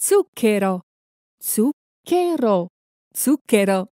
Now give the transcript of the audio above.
Zucchero. Zucchero. Zucchero.